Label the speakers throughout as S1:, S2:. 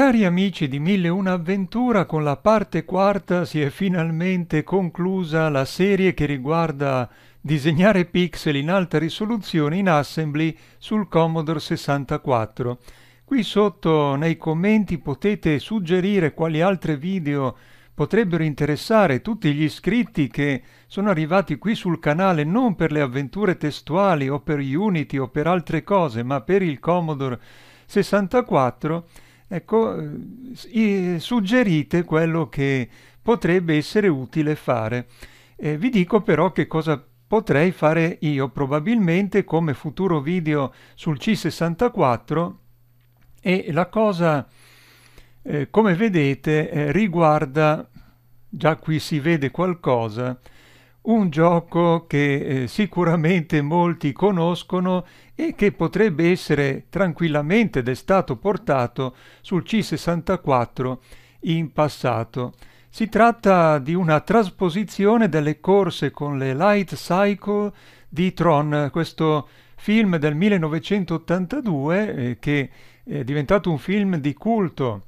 S1: Cari amici di Mille Una Avventura, con la parte quarta si è finalmente conclusa la serie che riguarda disegnare pixel in alta risoluzione in assembly sul Commodore 64. Qui sotto nei commenti potete suggerire quali altri video potrebbero interessare tutti gli iscritti che sono arrivati qui sul canale non per le avventure testuali o per Unity o per altre cose, ma per il Commodore 64 Ecco, suggerite quello che potrebbe essere utile fare. Eh, vi dico però che cosa potrei fare io probabilmente come futuro video sul C64 e la cosa eh, come vedete eh, riguarda già qui si vede qualcosa un gioco che eh, sicuramente molti conoscono e che potrebbe essere tranquillamente ed è stato portato sul C64 in passato. Si tratta di una trasposizione delle corse con le Light Cycle di Tron, questo film del 1982 eh, che è diventato un film di culto,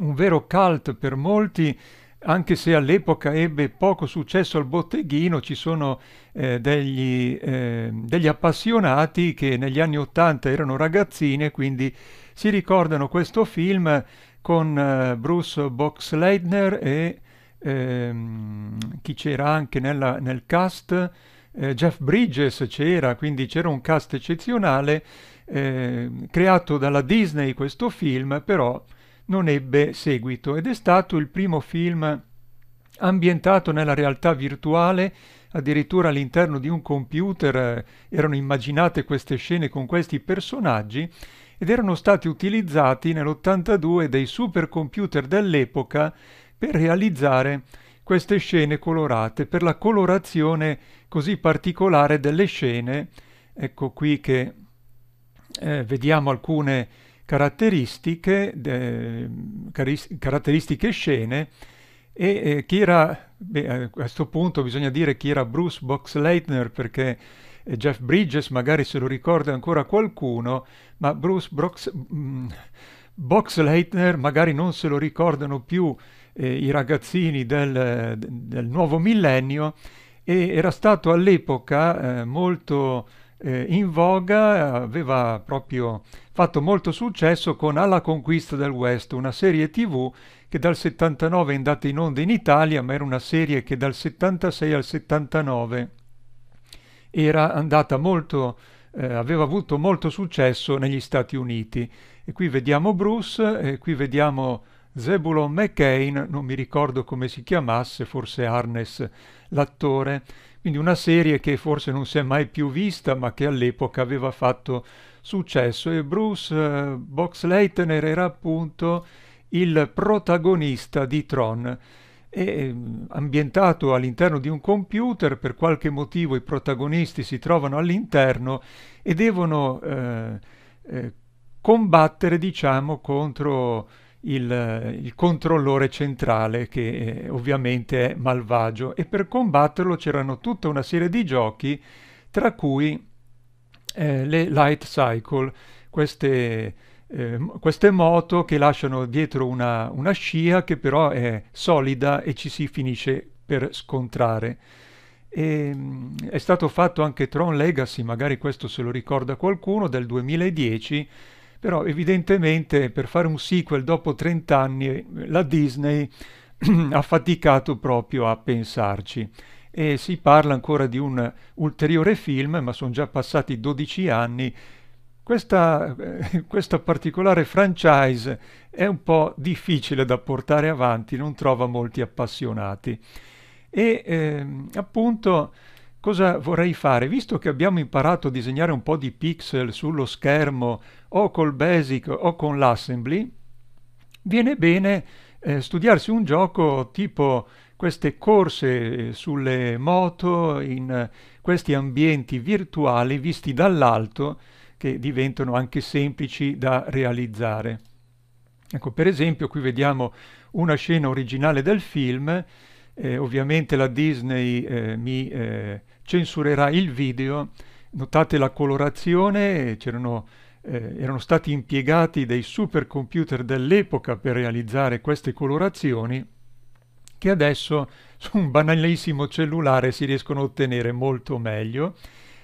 S1: un vero cult per molti anche se all'epoca ebbe poco successo al botteghino, ci sono eh, degli, eh, degli, appassionati che negli anni Ottanta erano ragazzine, quindi si ricordano questo film con eh, Bruce Boxleitner e ehm, chi c'era anche nella, nel cast, eh, Jeff Bridges c'era, quindi c'era un cast eccezionale, eh, creato dalla Disney questo film, però non ebbe seguito ed è stato il primo film ambientato nella realtà virtuale, addirittura all'interno di un computer eh, erano immaginate queste scene con questi personaggi ed erano stati utilizzati nell'82 dai supercomputer dell'epoca per realizzare queste scene colorate, per la colorazione così particolare delle scene. Ecco qui che eh, vediamo alcune caratteristiche, eh, caratteristiche scene e eh, chi era, beh, a questo punto bisogna dire chi era Bruce Boxleitner perché eh, Jeff Bridges magari se lo ricorda ancora qualcuno, ma Bruce Brox, mm, Boxleitner magari non se lo ricordano più eh, i ragazzini del, del nuovo millennio e era stato all'epoca eh, molto eh, in voga, aveva proprio fatto molto successo con Alla conquista del West, una serie tv che dal 79 è andata in onda in Italia, ma era una serie che dal 76 al 79 era andata molto, eh, aveva avuto molto successo negli Stati Uniti. E qui vediamo Bruce, e qui vediamo Zebulon McCain, non mi ricordo come si chiamasse, forse Harness, l'attore, quindi una serie che forse non si è mai più vista, ma che all'epoca aveva fatto successo. E Bruce eh, Boxleitner era appunto il protagonista di Tron. E, eh, ambientato all'interno di un computer, per qualche motivo i protagonisti si trovano all'interno e devono eh, eh, combattere, diciamo, contro il, il controllore centrale che eh, ovviamente è malvagio e per combatterlo c'erano tutta una serie di giochi tra cui eh, le light cycle, queste, eh, queste, moto che lasciano dietro una, una scia che però è solida e ci si finisce per scontrare. E, mm, è stato fatto anche Tron Legacy, magari questo se lo ricorda qualcuno, del 2010 però evidentemente per fare un sequel dopo 30 anni eh, la Disney ha faticato proprio a pensarci e si parla ancora di un ulteriore film, ma sono già passati 12 anni. Questa, eh, questa, particolare franchise è un po' difficile da portare avanti, non trova molti appassionati. E eh, appunto cosa vorrei fare? Visto che abbiamo imparato a disegnare un po' di pixel sullo schermo o col Basic o con l'Assembly, viene bene eh, studiarsi un gioco tipo queste corse eh, sulle moto in eh, questi ambienti virtuali visti dall'alto che diventano anche semplici da realizzare. Ecco, per esempio, qui vediamo una scena originale del film, eh, ovviamente la Disney eh, mi eh, censurerà il video. Notate la colorazione, c'erano eh, erano stati impiegati dei supercomputer dell'epoca per realizzare queste colorazioni che adesso su un banalissimo cellulare si riescono a ottenere molto meglio,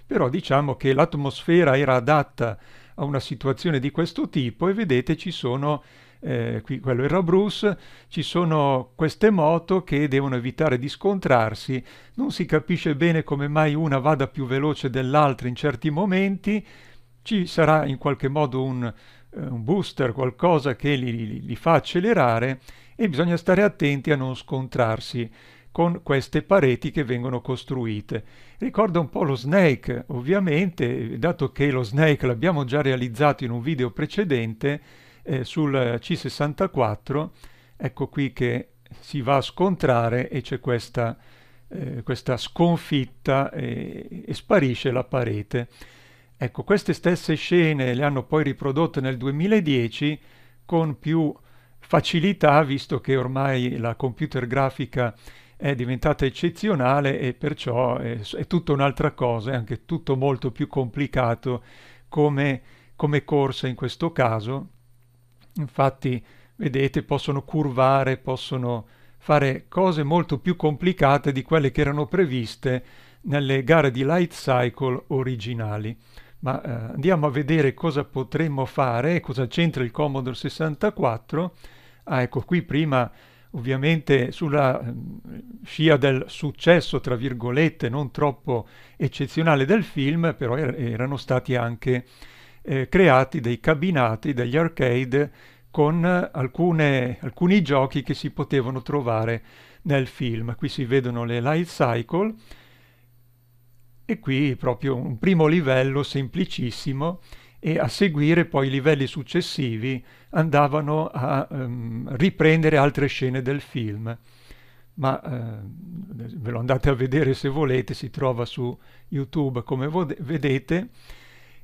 S1: però diciamo che l'atmosfera era adatta a una situazione di questo tipo e vedete ci sono eh, qui quello era Bruce, ci sono queste moto che devono evitare di scontrarsi, non si capisce bene come mai una vada più veloce dell'altra in certi momenti, ci sarà in qualche modo un, eh, un booster, qualcosa che li, li, li fa accelerare e bisogna stare attenti a non scontrarsi con queste pareti che vengono costruite. Ricorda un po' lo Snake, ovviamente, dato che lo Snake l'abbiamo già realizzato in un video precedente, eh, sul C64 ecco qui che si va a scontrare e c'è questa, eh, questa sconfitta e, e sparisce la parete. Ecco, queste stesse scene le hanno poi riprodotte nel 2010 con più facilità, visto che ormai la computer grafica è diventata eccezionale e perciò è, è tutta un'altra cosa, è anche tutto molto più complicato come, come corsa in questo caso. Infatti, vedete, possono curvare, possono fare cose molto più complicate di quelle che erano previste nelle gare di light cycle originali. Ma eh, andiamo a vedere cosa potremmo fare cosa c'entra il Commodore 64. Ah, ecco qui prima ovviamente sulla ehm, scia del successo, tra virgolette, non troppo eccezionale del film, però er erano stati anche eh, creati dei cabinati, degli arcade con alcune, alcuni giochi che si potevano trovare nel film. Qui si vedono le light cycle e qui proprio un primo livello semplicissimo e a seguire poi i livelli successivi andavano a um, riprendere altre scene del film. Ma eh, ve lo andate a vedere se volete, si trova su YouTube come vedete.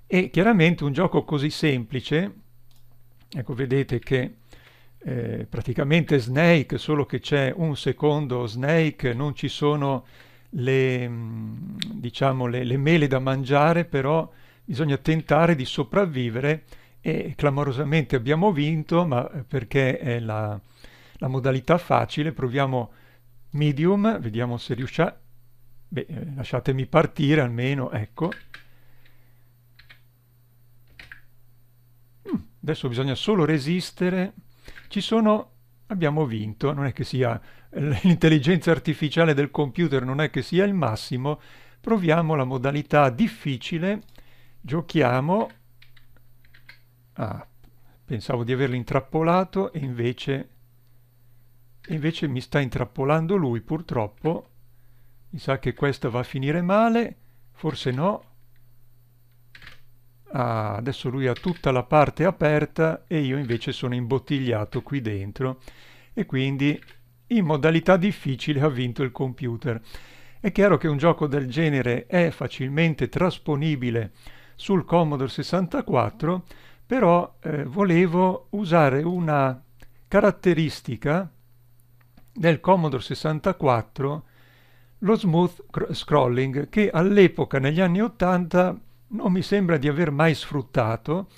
S1: E chiaramente un gioco così semplice, ecco vedete che eh, praticamente Snake, solo che c'è un secondo Snake, non ci sono le, mm, diciamo, le, le mele da mangiare, però bisogna tentare di sopravvivere e clamorosamente abbiamo vinto, ma perché è la, la modalità facile, proviamo medium, vediamo se riusciamo, eh, lasciatemi partire almeno, ecco, adesso bisogna solo resistere, ci sono, abbiamo vinto, non è che sia l'intelligenza artificiale del computer, non è che sia il massimo, proviamo la modalità difficile, giochiamo, ah, pensavo di averlo intrappolato e invece, e invece mi sta intrappolando lui purtroppo, mi sa che questa va a finire male, forse no, ha, ah, adesso lui ha tutta la parte aperta e io invece sono imbottigliato qui dentro e quindi in modalità difficile ha vinto il computer. È chiaro che un gioco del genere è facilmente trasponibile sul Commodore 64, però eh, volevo usare una caratteristica del Commodore 64, lo smooth scrolling, che all'epoca, negli anni 80, non mi sembra di aver mai sfruttato,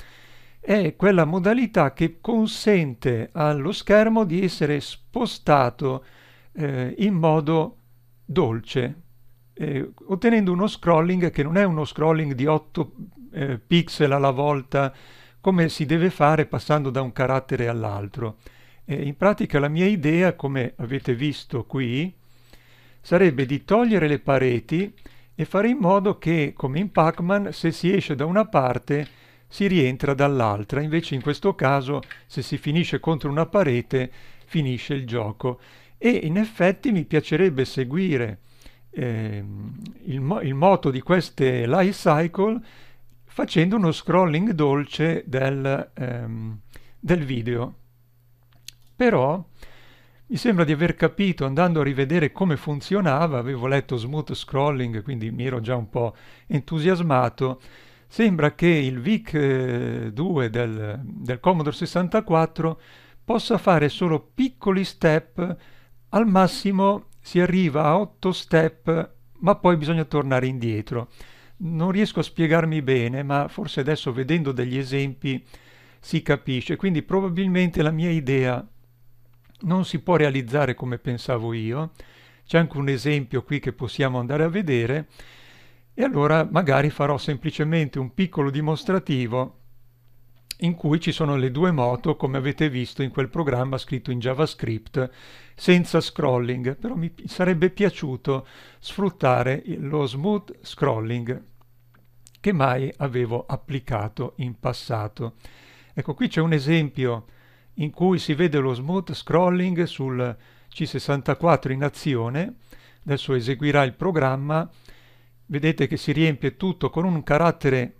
S1: è quella modalità che consente allo schermo di essere spostato eh, in modo dolce, eh, ottenendo uno scrolling che non è uno scrolling di 8 eh, pixel alla volta, come si deve fare passando da un carattere all'altro. in pratica la mia idea, come avete visto qui, sarebbe di togliere le pareti e fare in modo che, come in Pac-Man, se si esce da una parte si rientra dall'altra, invece in questo caso se si finisce contro una parete finisce il gioco. E in effetti mi piacerebbe seguire eh, il, mo il moto di queste life cycle facendo uno scrolling dolce del, ehm, del video. Però mi sembra di aver capito, andando a rivedere come funzionava, avevo letto smooth scrolling, quindi mi ero già un po' entusiasmato, sembra che il VIC 2 eh, del, del Commodore 64 possa fare solo piccoli step, al massimo si arriva a 8 step, ma poi bisogna tornare indietro. Non riesco a spiegarmi bene, ma forse adesso vedendo degli esempi si capisce, quindi probabilmente la mia idea non si può realizzare come pensavo io. C'è anche un esempio qui che possiamo andare a vedere e allora magari farò semplicemente un piccolo dimostrativo in cui ci sono le due moto come avete visto in quel programma scritto in JavaScript senza scrolling, però mi sarebbe piaciuto sfruttare lo smooth scrolling che mai avevo applicato in passato. Ecco, qui c'è un esempio in cui si vede lo smooth scrolling sul C64 in azione. Adesso eseguirà il programma. Vedete che si riempie tutto con un carattere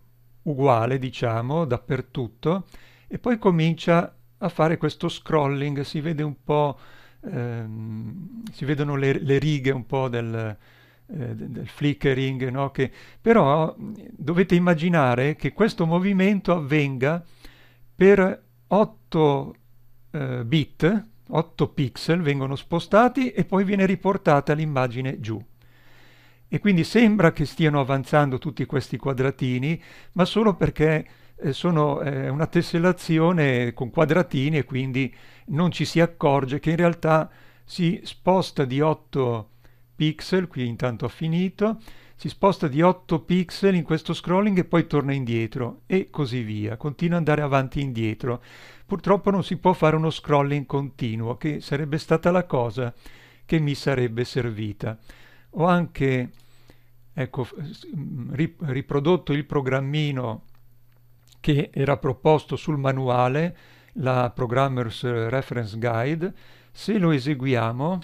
S1: uguale, diciamo, dappertutto e poi comincia a fare questo scrolling, si vede un po' ehm, si vedono le, le, righe un po' del, eh, del flickering, no? che, però dovete immaginare che questo movimento avvenga per 8 eh, bit, 8 pixel, vengono spostati e poi viene riportata l'immagine giù. E quindi sembra che stiano avanzando tutti questi quadratini, ma solo perché eh, sono eh, una tessellazione con quadratini e quindi non ci si accorge che in realtà si sposta di 8 pixel, qui intanto ha finito, si sposta di 8 pixel in questo scrolling e poi torna indietro e così via, continua ad andare avanti e indietro. Purtroppo non si può fare uno scrolling continuo, che sarebbe stata la cosa che mi sarebbe servita. Ho anche ecco, riprodotto il programmino che era proposto sul manuale, la Programmer's Reference Guide. Se lo eseguiamo,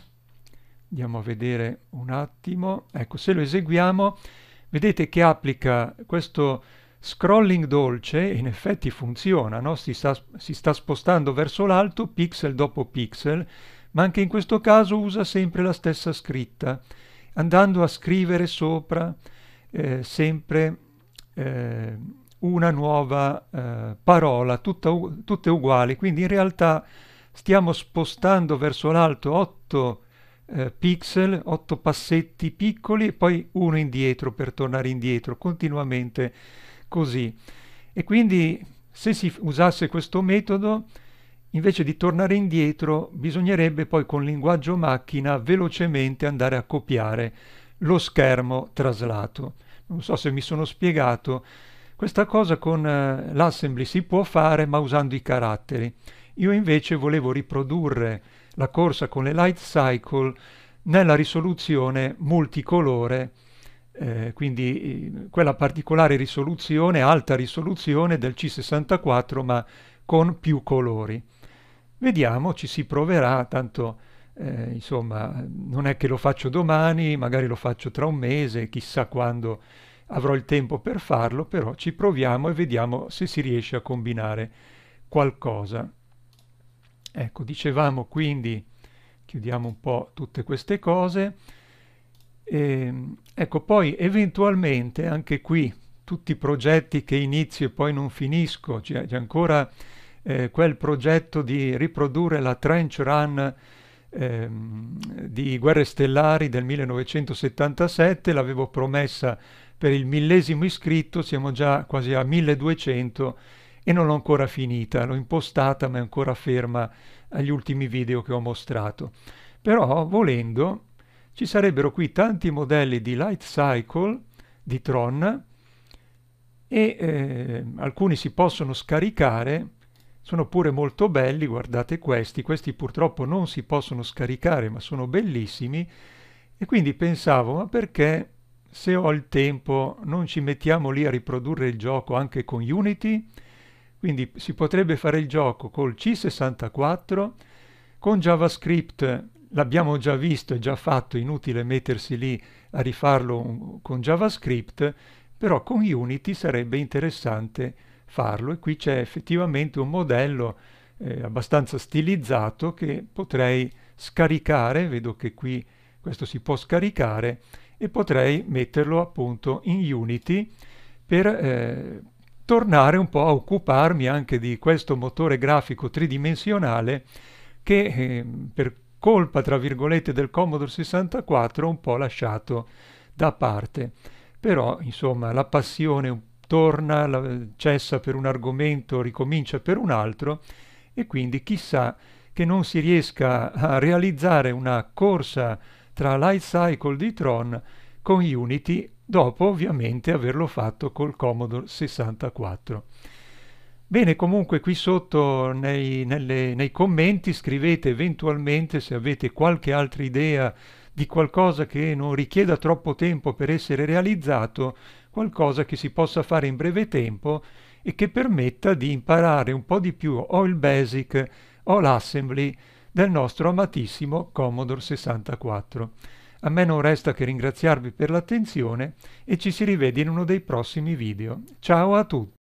S1: andiamo a vedere un attimo, ecco, se lo eseguiamo, vedete che applica questo Scrolling dolce in effetti funziona, no? si, sta, si sta spostando verso l'alto pixel dopo pixel, ma anche in questo caso usa sempre la stessa scritta, andando a scrivere sopra eh, sempre eh, una nuova eh, parola, tutta, tutte uguali. Quindi in realtà stiamo spostando verso l'alto 8 eh, pixel, 8 passetti piccoli e poi uno indietro per tornare indietro continuamente così. E quindi se si usasse questo metodo, invece di tornare indietro, bisognerebbe poi con linguaggio macchina velocemente andare a copiare lo schermo traslato. Non so se mi sono spiegato, questa cosa con eh, l'assembly si può fare ma usando i caratteri. Io invece volevo riprodurre la corsa con le light cycle nella risoluzione multicolore eh, quindi eh, quella particolare risoluzione, alta risoluzione del C64 ma con più colori. Vediamo, ci si proverà, tanto eh, insomma non è che lo faccio domani, magari lo faccio tra un mese, chissà quando avrò il tempo per farlo, però ci proviamo e vediamo se si riesce a combinare qualcosa. Ecco, dicevamo quindi, chiudiamo un po' tutte queste cose. Ehm, Ecco, poi eventualmente anche qui tutti i progetti che inizio e poi non finisco, c'è, c'è ancora eh, quel progetto di riprodurre la trench run ehm, di Guerre Stellari del 1977, l'avevo promessa per il millesimo iscritto, siamo già quasi a 1200 e non l'ho ancora finita, l'ho impostata ma è ancora ferma agli ultimi video che ho mostrato. Però volendo ci sarebbero qui tanti modelli di Light Cycle di Tron e eh, alcuni si possono scaricare, sono pure molto belli, guardate questi, questi purtroppo non si possono scaricare ma sono bellissimi e quindi pensavo ma perché se ho il tempo non ci mettiamo lì a riprodurre il gioco anche con Unity? Quindi si potrebbe fare il gioco col C64, con JavaScript l'abbiamo già visto, è già fatto, inutile mettersi lì a rifarlo con JavaScript, però con Unity sarebbe interessante farlo e qui c'è effettivamente un modello eh, abbastanza stilizzato che potrei scaricare, vedo che qui questo si può scaricare e potrei metterlo appunto in Unity per eh, tornare un po' a occuparmi anche di questo motore grafico tridimensionale che eh, per colpa, tra virgolette, del Commodore 64 un po' lasciato da parte. Però, insomma, la passione torna, la, cessa per un argomento, ricomincia per un altro e quindi chissà che non si riesca a realizzare una corsa tra Light Cycle di Tron con Unity dopo ovviamente averlo fatto col Commodore 64. Bene, comunque qui sotto nei, nelle, nei commenti scrivete eventualmente se avete qualche altra idea di qualcosa che non richieda troppo tempo per essere realizzato, qualcosa che si possa fare in breve tempo e che permetta di imparare un po' di più o il basic o l'assembly del nostro amatissimo Commodore 64. A me non resta che ringraziarvi per l'attenzione e ci si rivede in uno dei prossimi video. Ciao a tutti!